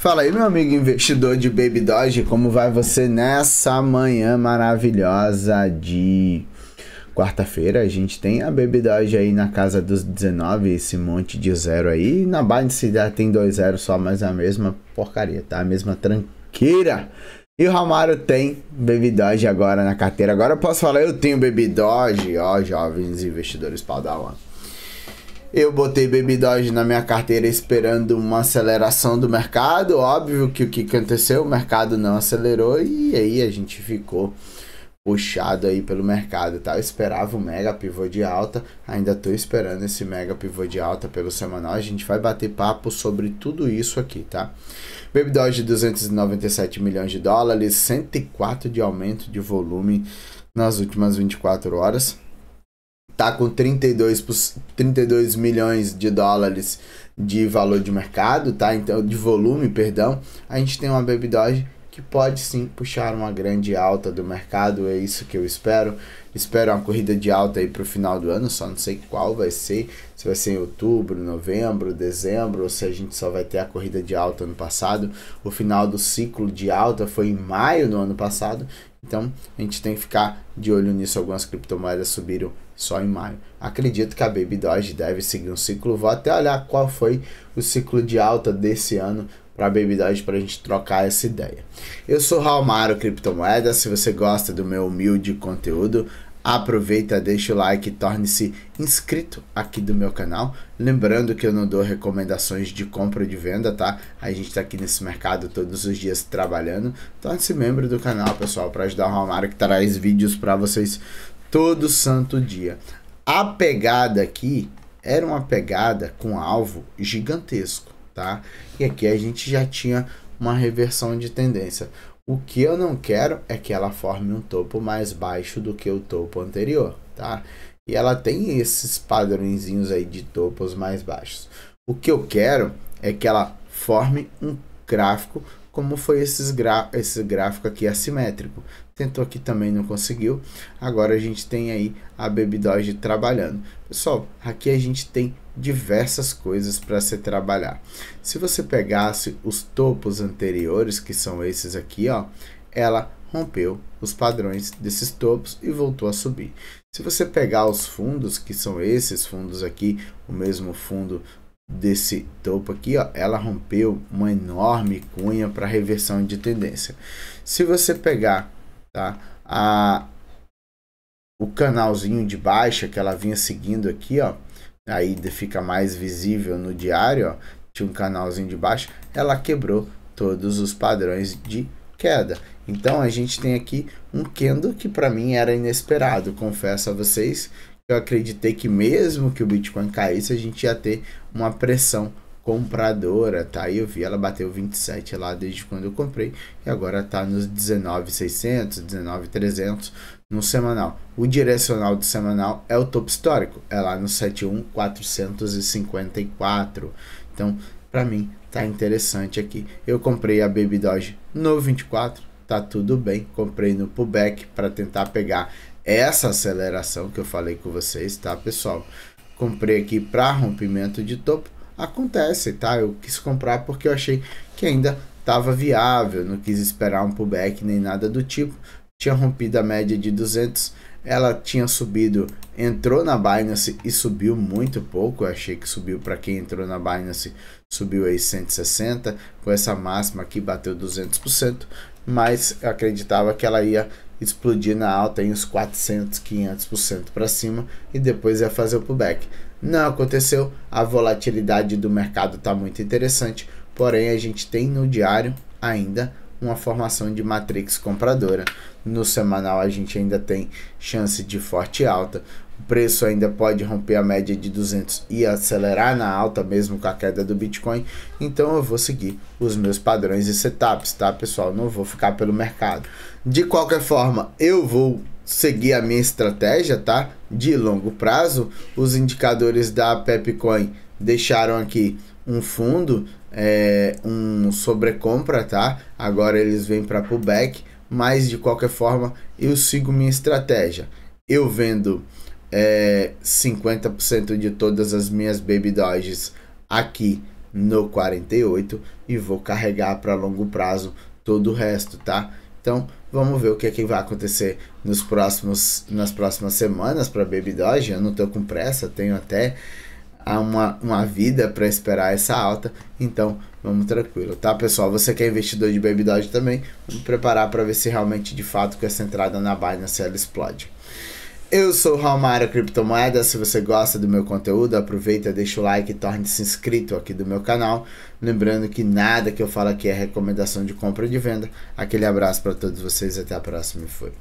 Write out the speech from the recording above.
Fala aí, meu amigo investidor de Baby Doge, como vai você nessa manhã maravilhosa de quarta-feira? A gente tem a Baby Doge aí na casa dos 19, esse monte de zero aí. Na Binance já tem dois zeros só, mas a mesma porcaria, tá? A mesma tranqueira. E o Romário tem Baby Doge agora na carteira. Agora eu posso falar, eu tenho Baby Doge, ó, jovens investidores padawan. Eu botei Baby Doge na minha carteira esperando uma aceleração do mercado. Óbvio que o que aconteceu, o mercado não acelerou e aí a gente ficou puxado aí pelo mercado, tá? Eu esperava um mega pivô de alta, ainda tô esperando esse mega pivô de alta pelo semanal. A gente vai bater papo sobre tudo isso aqui, tá? Baby Doge 297 milhões de dólares, 104 de aumento de volume nas últimas 24 horas tá com 32, 32 milhões de dólares de valor de mercado, tá? Então, de volume, perdão. A gente tem uma Baby Doge que pode sim puxar uma grande alta do mercado, é isso que eu espero. Espero uma corrida de alta aí para o final do ano, só não sei qual vai ser, se vai ser em outubro, novembro, dezembro, ou se a gente só vai ter a corrida de alta no passado. O final do ciclo de alta foi em maio do ano passado, então a gente tem que ficar de olho nisso. Algumas criptomoedas subiram só em maio. Acredito que a Baby Doge deve seguir um ciclo. Vou até olhar qual foi o ciclo de alta desse ano para Baby Doge para a gente trocar essa ideia. Eu sou Raulmaro Criptomoedas. Se você gosta do meu humilde conteúdo, aproveita, deixa o like, torne-se inscrito aqui do meu canal. Lembrando que eu não dou recomendações de compra ou de venda, tá? A gente tá aqui nesse mercado todos os dias trabalhando. Torne-se membro do canal, pessoal, para ajudar o Romário que traz vídeos para vocês todo santo dia. A pegada aqui era uma pegada com alvo gigantesco, tá? E aqui a gente já tinha uma reversão de tendência. O que eu não quero é que ela forme um topo mais baixo do que o topo anterior, tá? E ela tem esses padrõezinhos aí de topos mais baixos. O que eu quero é que ela forme um gráfico como foi esses gra esse gráfico aqui assimétrico. Tentou aqui também, não conseguiu. Agora a gente tem aí a Baby Doge trabalhando. Pessoal, aqui a gente tem diversas coisas para se trabalhar. Se você pegasse os topos anteriores, que são esses aqui, ó, ela rompeu os padrões desses topos e voltou a subir. Se você pegar os fundos, que são esses fundos aqui, o mesmo fundo desse topo aqui, ó, ela rompeu uma enorme cunha para reversão de tendência. Se você pegar tá, a, o canalzinho de baixa que ela vinha seguindo aqui, ó, aí fica mais visível no diário, ó, tinha um canalzinho de baixa, ela quebrou todos os padrões de queda. Então a gente tem aqui um candle que para mim era inesperado, confesso a vocês eu acreditei que mesmo que o Bitcoin caísse, a gente ia ter uma pressão compradora, tá? E eu vi, ela bateu 27 lá desde quando eu comprei e agora tá nos 19,600, 19,300 no semanal. O direcional do semanal é o topo histórico, é lá no 71,454. Então, para mim, tá interessante aqui. Eu comprei a Baby Doge no 24, tá tudo bem. Comprei no pullback para tentar pegar essa aceleração que eu falei com vocês, tá, pessoal? Comprei aqui para rompimento de topo, acontece, tá? Eu quis comprar porque eu achei que ainda estava viável, não quis esperar um pullback nem nada do tipo. Tinha rompido a média de 200, ela tinha subido, entrou na Binance e subiu muito pouco. Eu achei que subiu para quem entrou na Binance, subiu aí 160, com essa máxima que bateu 200%, mas acreditava que ela ia explodir na alta em uns 400, 500% para cima e depois ia fazer o pullback. Não aconteceu, a volatilidade do mercado está muito interessante, porém a gente tem no diário ainda uma formação de matrix compradora. No semanal a gente ainda tem chance de forte alta. O preço ainda pode romper a média de 200 e acelerar na alta mesmo com a queda do Bitcoin. Então eu vou seguir os meus padrões e setups, tá, pessoal? Não vou ficar pelo mercado. De qualquer forma, eu vou seguir a minha estratégia, tá? De longo prazo, os indicadores da Pepcoin deixaram aqui um fundo, é, um sobrecompra, tá? Agora eles vêm para pullback, mas de qualquer forma eu sigo minha estratégia. Eu vendo é, 50% de todas as minhas baby doges aqui no 48 e vou carregar para longo prazo todo o resto, tá? Então, vamos ver o que é que vai acontecer nos próximos nas próximas semanas para baby doge. Eu não tô com pressa, tenho até há uma, uma vida para esperar essa alta, então vamos tranquilo, tá pessoal? Você que é investidor de Baby Doge também, vamos preparar para ver se realmente de fato que essa entrada na Binance ela explode. Eu sou o Mara Criptomoeda. Se você gosta do meu conteúdo, aproveita, deixa o like e torne-se inscrito aqui do meu canal. Lembrando que nada que eu falo aqui é recomendação de compra e de venda. Aquele abraço para todos vocês, até a próxima e fui.